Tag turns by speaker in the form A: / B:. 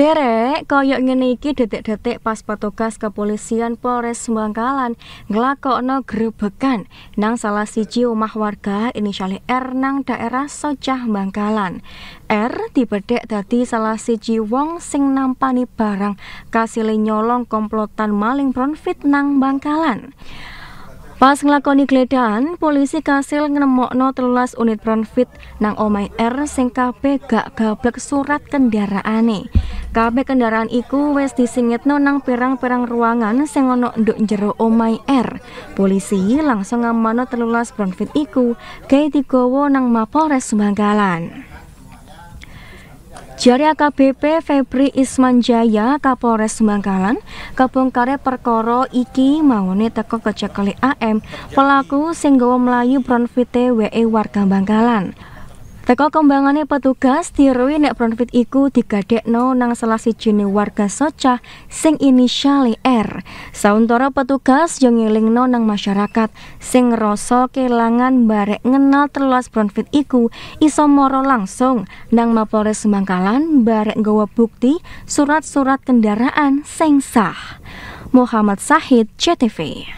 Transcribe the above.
A: Derek, koyo ngene iki detik-detik pas petugas kepolisian Polres Bangkalan nglakokno grebekan nang salah siji omah warga inisial R nang daerah Socah Bangkalan. R dibedhek dadi salah siji wong sing nampani barang kasile nyolong komplotan maling profit nang Bangkalan. Pas nglakoni geledahan, polisi kasil ngemokno telulas unit Bronfit nang omahe R sing kabeh gak gablek surat kendaraane. Kabeh kendaraan iku wis disingetno nang pirang-pirang ruangan sing ana nduk jero omahe R. Polisi langsung ngamano telulas Bronfit iku gawe digawa nang Mapolres Semanggalan. Jari AKBP Febri Ismanjaya Kapolres Bangkalan kebongkare perkoro iki mangone teko kecekali AM pelaku singgawa Melayu bronfite WE warga Bangkalan Teko kembangannya petugas tirui nek profit iku digadekno nang salah sijine warga socah sing inisiali R. Sauntara petugas yang ngilingno nang masyarakat sing ngrasa kelangan barek ngenal terluas profit iku iso moro langsung nang Mapolres Semangkalan barek gawa bukti surat-surat kendaraan sing sah. Muhammad Sahid CTV